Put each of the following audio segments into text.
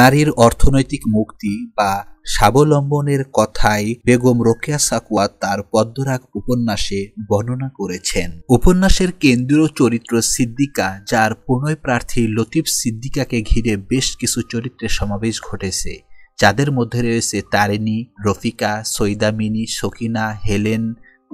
নারীর অর্থনৈতিক মুক্তি বা স্বাবলম্বনের কথাই বেগম রোকেয়া সাকুয়া তার পদ্মরাগ উপন্যাসে বর্ণনা করেছেন উপন্যাসের কেন্দ্রীয় চরিত্র সিদ্দিকা যার প্রণয় প্রার্থী লতিফ সিদ্দিকাকে ঘিরে বেশ কিছু চরিত্রের সমাবেশ ঘটেছে যাদের মধ্যে রয়েছে তারিণী রফিকা সৈদামিনী সকিনা হেলেন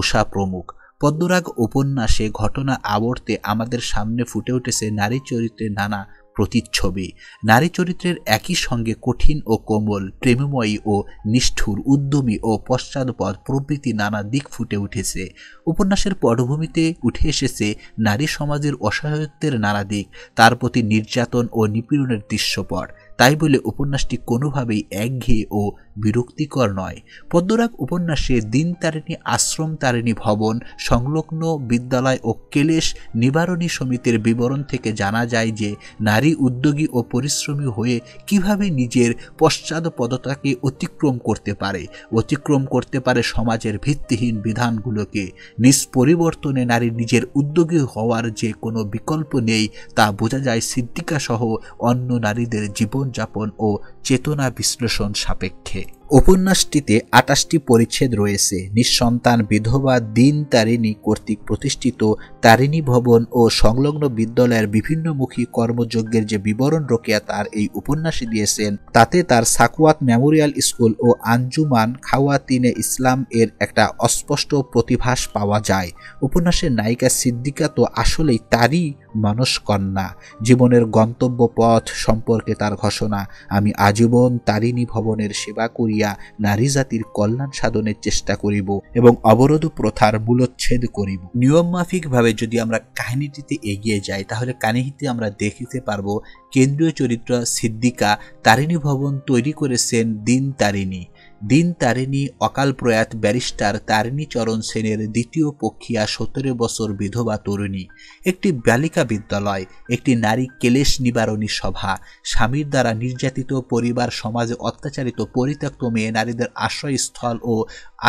উষা প্রমুখ পদ্মরাগ উপন্যাসে ঘটনা আবর্তে আমাদের সামনে ফুটে উঠেছে নারী চরিত্রে নানা প্রতিচ্ছবি নারী চরিত্রের একই সঙ্গে কঠিন ও কোমল প্রেমময়ী ও নিষ্ঠুর উদ্যমী ও পশ্চাৎপদ প্রভৃতি নানা দিক ফুটে উঠেছে উপন্যাসের পটভূমিতে উঠে এসেছে নারী সমাজের অসহায়ত্বের নানা দিক তার প্রতি নির্যাতন ও নিপীড়নের দৃশ্যপট তাই বলে উপন্যাসটি কোনোভাবেই একঘেয়ে ও বিরক্তিকর নয় পদ্মরাগ উপন্যাসে দিন তারিণী আশ্রম তারিণী ভবন সংলগ্ন বিদ্যালয় ও কেলেশ নিবারণী সমিতির বিবরণ থেকে জানা যায় যে নারী উদ্যোগী ও পরিশ্রমী হয়ে কিভাবে নিজের পশ্চাদপদতাকে অতিক্রম করতে পারে অতিক্রম করতে পারে সমাজের ভিত্তিহীন বিধানগুলোকে নিষ্পরিবর্তনে পরিবর্তনে নারী নিজের উদ্যোগী হওয়ার যে কোনো বিকল্প নেই তা বোঝা যায় সিদ্দিকাসহ অন্য নারীদের জীবন জীবনযাপন ও চেতনা বিশ্লেষণ সাপেক্ষে উপন্যাসটিতে আটাশটি পরিচ্ছেদ রয়েছে নিঃসন্তান বিধবা দিন তারিণী কর্তৃক প্রতিষ্ঠিত তারিণী ভবন ও সংলগ্ন বিদ্যালয়ের বিভিন্নমুখী কর্মযজ্ঞের যে বিবরণ রোকেয়া তার এই উপন্যাসে দিয়েছেন তাতে তার সাকুয়াত মেমোরিয়াল স্কুল ও আঞ্জুমান খাওয়াতিনে ইসলাম এর একটা অস্পষ্ট প্রতিভাস পাওয়া যায় উপন্যাসের নায়িকা সিদ্দিকা তো আসলেই তারই মানসকন্যা জীবনের গন্তব্য পথ সম্পর্কে তার ঘোষণা আমি আজীবন তারিণী ভবনের সেবা করি করিয়া নারী জাতির কল্যাণ সাধনের চেষ্টা করিব এবং অবরোধ প্রথার মূলচ্ছেদ করিব নিয়মমাফিকভাবে যদি আমরা কাহিনীটিতে এগিয়ে যাই তাহলে কাহিনীতে আমরা দেখিতে পারব কেন্দ্রীয় চরিত্র সিদ্দিকা তারিণী ভবন তৈরি করেছেন দিন তারিণী দিন তারিণী অকাল প্রয়াত ব্যারিস্টার চরণ সেনের দ্বিতীয় পক্ষিয়া সতেরো বছর বিধবা তরুণী একটি বালিকা বিদ্যালয় একটি নারী কেলেশ নিবারণী সভা স্বামীর দ্বারা নির্যাতিত পরিবার সমাজে অত্যাচারিত পরিত্যক্ত মেয়ে নারীদের আশ্রয়স্থল ও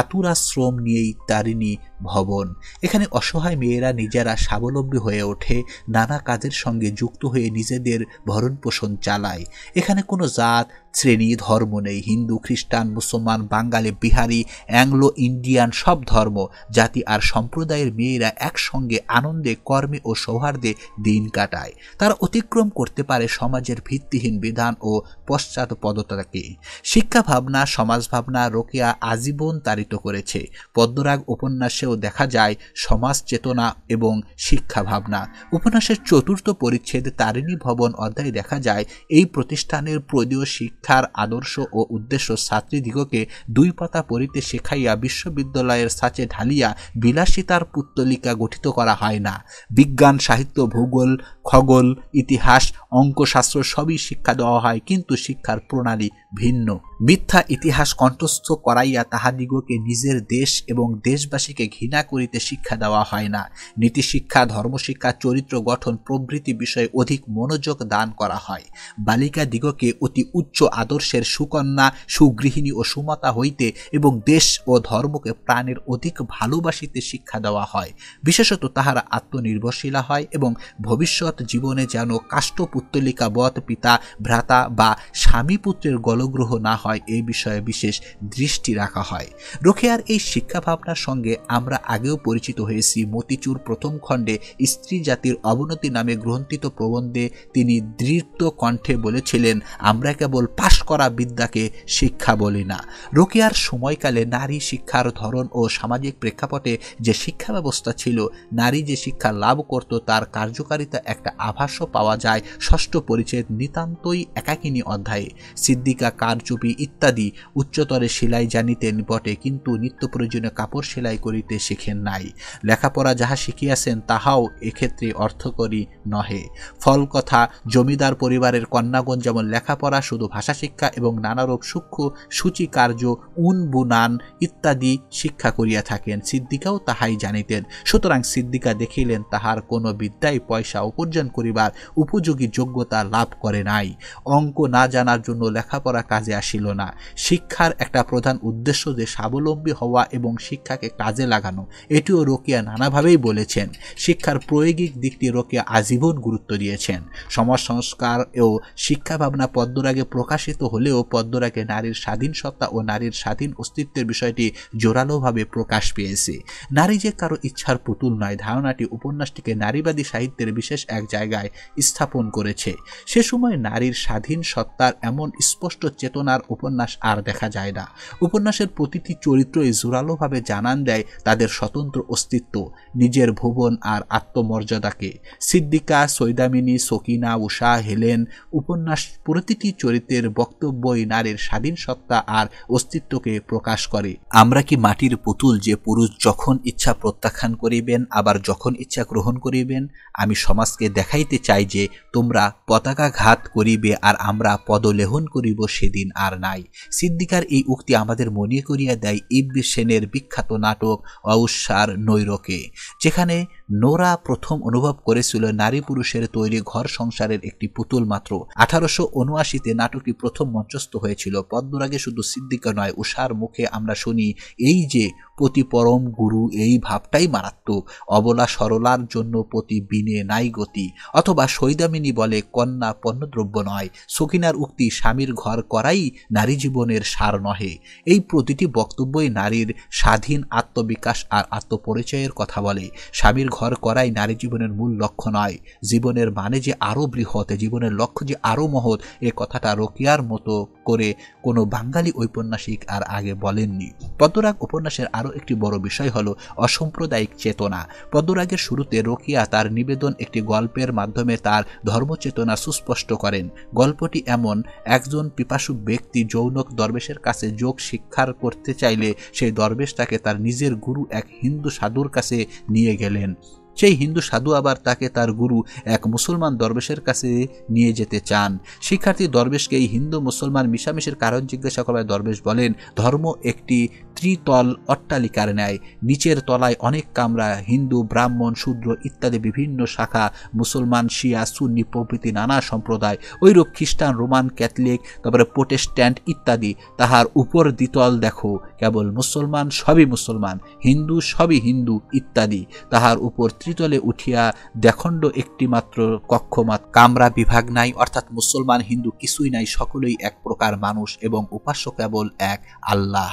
আতুরাশ্রম নিয়েই তারিণী ভবন এখানে অসহায় মেয়েরা নিজেরা স্বাবলম্বী হয়ে ওঠে নানা কাজের সঙ্গে যুক্ত হয়ে নিজেদের ভরণ পোষণ চালায় এখানে কোনো জাত শ্রেণী ধর্ম নেই হিন্দু খ্রিস্টান মুসলমান বাঙালি বিহারি অ্যাংলো ইন্ডিয়ান সব ধর্ম জাতি আর সম্প্রদায়ের মেয়েরা একসঙ্গে আনন্দে কর্মে ও সৌহার্দে দিন কাটায় তারা অতিক্রম করতে পারে সমাজের ভিত্তিহীন বিধান ও পশ্চাৎপদতাকে শিক্ষা ভাবনা সমাজ ভাবনা রোকেয়া আজীবন তার প্রসারিত করেছে পদ্মরাগ উপন্যাসেও দেখা যায় সমাজ চেতনা এবং শিক্ষা ভাবনা উপন্যাসের চতুর্থ পরিচ্ছেদ তারিণী ভবন অধ্যায়ে দেখা যায় এই প্রতিষ্ঠানের প্রদীয় শিক্ষার আদর্শ ও উদ্দেশ্য ছাত্রীদিগকে দুই পাতা পড়িতে শেখাইয়া বিশ্ববিদ্যালয়ের সাচে ঢালিয়া বিলাসিতার পুত্তলিকা গঠিত করা হয় না বিজ্ঞান সাহিত্য ভূগোল খগোল ইতিহাস অঙ্কশাস্ত্র সবই শিক্ষা দেওয়া হয় কিন্তু শিক্ষার প্রণালী ভিন্ন মিথ্যা ইতিহাস কণ্ঠস্থ করাইয়া তাহাদিগকে নিজের দেশ এবং দেশবাসীকে ঘৃণা করিতে শিক্ষা দেওয়া হয় না নীতিশিক্ষা ধর্মশিক্ষা চরিত্র গঠন প্রভৃতি বিষয়ে অধিক মনোযোগ দান করা হয় বালিকা দিগকে অতি উচ্চ আদর্শের সুকন্যা সুগৃহিণী ও সুমতা হইতে এবং দেশ ও ধর্মকে প্রাণের অধিক ভালোবাসিতে শিক্ষা দেওয়া হয় বিশেষত তাহারা আত্মনির্ভরশীলা হয় এবং ভবিষ্যৎ জীবনে যেন বধ পিতা ভ্রাতা বা স্বামী পুত্রের গলগ্রহ না হয় হয় এ বিষয়ে বিশেষ দৃষ্টি রাখা হয় রোকেয়ার এই শিক্ষা ভাবনার সঙ্গে আমরা আগেও পরিচিত হয়েছি মতিচুর প্রথম খণ্ডে স্ত্রী জাতির অবনতি নামে গ্রন্থিত প্রবন্ধে তিনি দৃঢ় কণ্ঠে বলেছিলেন আমরা কেবল পাশ করা বিদ্যাকে শিক্ষা বলি না রোকেয়ার সময়কালে নারী শিক্ষার ধরন ও সামাজিক প্রেক্ষাপটে যে শিক্ষা ব্যবস্থা ছিল নারী যে শিক্ষা লাভ করত তার কার্যকারিতা একটা আভাসও পাওয়া যায় ষষ্ঠ পরিচ্ছেদ নিতান্তই একাকিনী অধ্যায়ে সিদ্দিকা কারচুপি ইত্যাদি উচ্চতরে সেলাই জানিতেন বটে কিন্তু নিত্য প্রয়োজনীয় কাপড় সেলাই করিতে শেখেন নাই লেখাপড়া যাহা শিখিয়াছেন তাহাও এক্ষেত্রে অর্থকরী নহে ফল কথা জমিদার পরিবারের কন্যাগণ যেমন লেখাপড়া শুধু ভাষা শিক্ষা এবং নানারূপ সূক্ষ্ম সূচি কার্য উন বুনান ইত্যাদি শিক্ষা করিয়া থাকেন সিদ্দিকাও তাহাই জানিতেন সুতরাং সিদ্দিকা দেখিলেন তাহার কোনো বিদ্যায় পয়সা উপার্জন করিবার উপযোগী যোগ্যতা লাভ করে নাই অঙ্ক না জানার জন্য লেখাপড়া কাজে আসিল না শিক্ষার একটা প্রধান উদ্দেশ্য যে স্বাবলম্বী হওয়া এবং শিক্ষাকে কাজে লাগানো এটিও রোকিয়া নানাভাবেই বলেছেন শিক্ষার প্রয়োগিক দিকটি রোকিয়া আজীবন গুরুত্ব দিয়েছেন সমাজ সংস্কার ও শিক্ষা ভাবনা পদ্মরাগে প্রকাশিত হলেও পদ্মরাগে নারীর স্বাধীন সত্তা ও নারীর স্বাধীন অস্তিত্বের বিষয়টি জোরালোভাবে প্রকাশ পেয়েছে নারী যে কারো ইচ্ছার পুতুল নয় ধারণাটি উপন্যাসটিকে নারীবাদী সাহিত্যের বিশেষ এক জায়গায় স্থাপন করেছে সে সময় নারীর স্বাধীন সত্তার এমন স্পষ্ট চেতনার ও উপন্যাস আর দেখা যায় না উপন্যাসের প্রতিটি চরিত্রই জোরালোভাবে জানান দেয় তাদের স্বতন্ত্র অস্তিত্ব নিজের ভুবন আর আত্মমর্যাদাকে সিদ্দিকা সৈদামিনী সকিনা উষা হেলেন উপন্যাস প্রতিটি চরিত্রের বক্তব্যই নারীর স্বাধীন সত্তা আর অস্তিত্বকে প্রকাশ করে আমরা কি মাটির পুতুল যে পুরুষ যখন ইচ্ছা প্রত্যাখ্যান করিবেন আবার যখন ইচ্ছা গ্রহণ করিবেন আমি সমাজকে দেখাইতে চাই যে তোমরা পতাকা ঘাত করিবে আর আমরা পদলেহন করিব সেদিন আর না নাই সিদ্দিকার এই উক্তি আমাদের মনে করিয়া দেয় ইব্বি সেনের বিখ্যাত নাটক অউস্বার নৈরকে যেখানে নোরা প্রথম অনুভব করেছিল নারী পুরুষের তৈরি ঘর সংসারের একটি পুতুল মাত্র আঠারোশো উনআশিতে নাটকটি প্রথম মঞ্চস্থ হয়েছিল পদ্মরাগে শুধু সিদ্দিকা নয় উষার মুখে আমরা শুনি এই যে প্রতি পরম গুরু এই ভাবটাই মারাত্মক অবলা সরলার জন্য প্রতি বিনে নাই গতি অথবা সৈদামিনী বলে কন্যা পণ্যদ্রব্য নয় সকিনার উক্তি স্বামীর ঘর করাই নারী জীবনের সার নহে এই প্রতিটি বক্তব্যই নারীর স্বাধীন আত্মবিকাশ আর আত্মপরিচয়ের কথা বলে স্বামীর ঘর করাই নারী জীবনের মূল লক্ষ্য নয় জীবনের মানে যে আরও বৃহৎ জীবনের লক্ষ্য যে আরও মহৎ এ কথাটা রোকিয়ার মতো করে কোনো বাঙালি ঔপন্যাসিক আর আগে বলেননি পদ্মরাগ উপন্যাসের আরও একটি বড় বিষয় হল অসাম্প্রদায়িক চেতনা পদ্মরাগের শুরুতে রোকিয়া তার নিবেদন একটি গল্পের মাধ্যমে তার ধর্মচেতনা সুস্পষ্ট করেন গল্পটি এমন একজন পিপাসু ব্যক্তি যৌনক দরবেশের কাছে যোগ শিক্ষার করতে চাইলে সেই দরবেশ তাকে তার নিজের গুরু এক হিন্দু সাধুর কাছে নিয়ে গেলেন সেই হিন্দু সাধু আবার তাকে তার গুরু এক মুসলমান দরবেশের কাছে নিয়ে যেতে চান শিক্ষার্থী দরবেশকে এই হিন্দু মুসলমান মিশামিশের কারণ জিজ্ঞাসা করায় দরবেশ বলেন ধর্ম একটি ত্রিতল অট্টালিকার ন্যায় নিচের তলায় অনেক কামরা হিন্দু ব্রাহ্মণ শূদ্র ইত্যাদি বিভিন্ন শাখা মুসলমান শিয়া সুন্নি প্রভৃতি নানা সম্প্রদায় ঐরূপ খ্রিস্টান রোমান ক্যাথলিক তারপরে প্রোটেস্ট্যান্ট ইত্যাদি তাহার উপর দ্বিতল দেখো কেবল মুসলমান সবই মুসলমান হিন্দু সবই হিন্দু ইত্যাদি তাহার উপর মাতৃতলে উঠিয়া দেখণ্ড মাত্র কক্ষমাত কামরা বিভাগ নাই অর্থাৎ মুসলমান হিন্দু কিছুই নাই সকলেই এক প্রকার মানুষ এবং উপাস্য কেবল এক আল্লাহ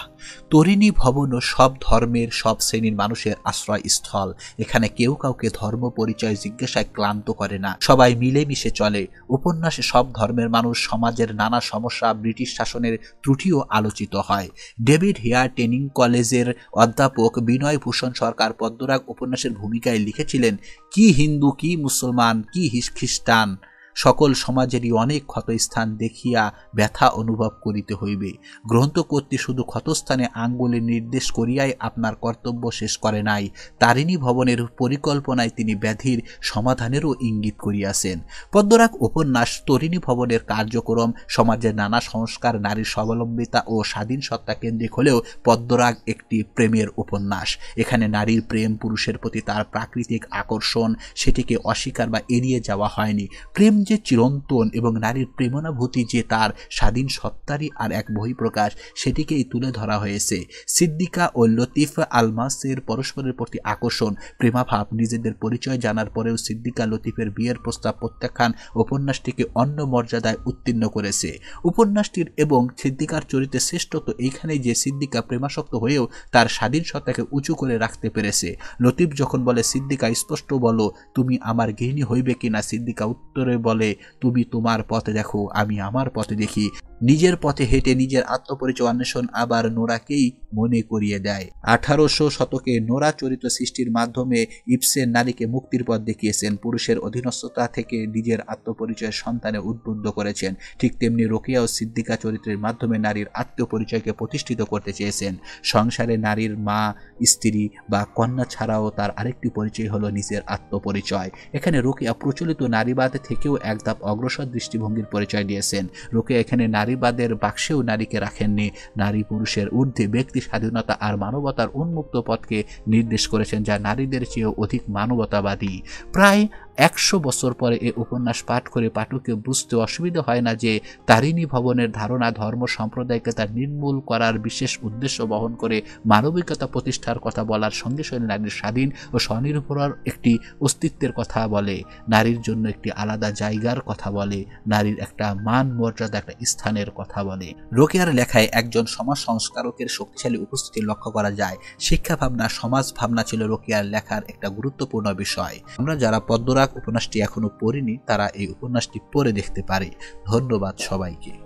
তরিণী ভবন সব ধর্মের সব শ্রেণীর মানুষের আশ্রয়স্থল এখানে কেউ কাউকে ধর্ম পরিচয় জিজ্ঞাসায় ক্লান্ত করে না সবাই মিলেমিশে চলে উপন্যাসে সব ধর্মের মানুষ সমাজের নানা সমস্যা ব্রিটিশ শাসনের ত্রুটিও আলোচিত হয় ডেভিড হেয়ার ট্রেনিং কলেজের অধ্যাপক বিনয় ভূষণ সরকার পদ্মরাগ উপন্যাসের ভূমিকায় লিখে লিখেছিলেন কি হিন্দু কি মুসলমান কি খ্রিস্টান সকল সমাজেরই অনেক ক্ষতস্থান দেখিয়া ব্যথা অনুভব করিতে হইবে গ্রন্থ কর্তৃ শুধু ক্ষতস্থানে আঙ্গুলে নির্দেশ করিয়াই আপনার কর্তব্য শেষ করে নাই তারিণী ভবনের পরিকল্পনায় তিনি ব্যাধির সমাধানেরও ইঙ্গিত করিয়াছেন পদ্মরাগ উপন্যাস তরিণী ভবনের কার্যক্রম সমাজের নানা সংস্কার নারীর স্বাবলম্বিতা ও স্বাধীন সত্তা কেন্দ্রিক হলেও পদ্মরাগ একটি প্রেমের উপন্যাস এখানে নারীর প্রেম পুরুষের প্রতি তার প্রাকৃতিক আকর্ষণ সেটিকে অস্বীকার বা এড়িয়ে যাওয়া হয়নি প্রেম যে চিরন্তন এবং নারীর প্রেমণাভূতি যে তার স্বাধীন সত্তারই আর এক বহিঃপ্রকাশ সেটিকেই তুলে ধরা হয়েছে সিদ্দিকা ও লতিফ আলমাসের পরস্পরের প্রতি আকর্ষণ প্রেমাভাব নিজেদের পরিচয় জানার পরেও সিদ্দিকা লতিফের বিয়ের প্রস্তাব প্রত্যাখ্যান উপন্যাসটিকে অন্য মর্যাদায় উত্তীর্ণ করেছে উপন্যাসটির এবং সিদ্দিকার চরিত্রে শ্রেষ্ঠত্ব এইখানেই যে সিদ্দিকা প্রেমাসক্ত হয়েও তার স্বাধীন সত্তাকে উঁচু করে রাখতে পেরেছে লতিফ যখন বলে সিদ্দিকা স্পষ্ট বলো তুমি আমার গৃহিণী হইবে কিনা সিদ্দিকা উত্তরে বলে বলে তুমি তোমার পথে দেখো আমি আমার পথে দেখি নিজের পথে হেঁটে নিজের আত্মপরিচয় অন্বেষণ আবার নোরাকেই মনে করিয়ে দেয় আঠারোশো শতকে নোরা চরিত্র সৃষ্টির মাধ্যমে ইপসেন নারীকে মুক্তির পথ দেখিয়েছেন পুরুষের অধীনস্থতা থেকে নিজের আত্মপরিচয় সন্তানে উদ্বুদ্ধ করেছেন ঠিক তেমনি রোকিয়া ও সিদ্দিকা চরিত্রের মাধ্যমে নারীর আত্মপরিচয়কে প্রতিষ্ঠিত করতে চেয়েছেন সংসারে নারীর মা স্ত্রী বা কন্যা ছাড়াও তার আরেকটি পরিচয় হলো নিজের আত্মপরিচয় এখানে রোকিয়া প্রচলিত নারীবাদ থেকেও এক ধাপ অগ্রসর দৃষ্টিভঙ্গির পরিচয় দিয়েছেন রোকিয়া এখানে নারী নারীবাদের বাক্সেও নারীকে রাখেননি নারী পুরুষের ঊর্ধ্বে ব্যক্তি স্বাধীনতা আর মানবতার উন্মুক্ত পথকে নির্দেশ করেছেন যা নারীদের চেয়েও অধিক মানবতাবাদী প্রায় একশো বছর পরে এ উপন্যাস পাঠ করে পাঠককে বুঝতে অসুবিধা হয় না যে তারিণী ভবনের ধারণা ধর্ম সম্প্রদায়কে তার নির্মূল করার বিশেষ উদ্দেশ্য বহন করে মানবিকতা প্রতিষ্ঠার কথা বলার সঙ্গে সঙ্গে নারীর স্বাধীন ও স্বনির্ভরার একটি অস্তিত্বের কথা বলে নারীর জন্য একটি আলাদা জায়গার কথা বলে নারীর একটা মান মর্যাদা একটা স্থান অবদানের কথা বলে রোকেয়ার লেখায় একজন সমাজ সংস্কারকের শক্তিশালী উপস্থিতি লক্ষ্য করা যায় শিক্ষা ভাবনা সমাজ ভাবনা ছিল রোকেয়ার লেখার একটা গুরুত্বপূর্ণ বিষয় আমরা যারা পদ্মরাগ উপন্যাসটি এখনো পড়িনি তারা এই উপন্যাসটি পড়ে দেখতে পারে ধন্যবাদ সবাইকে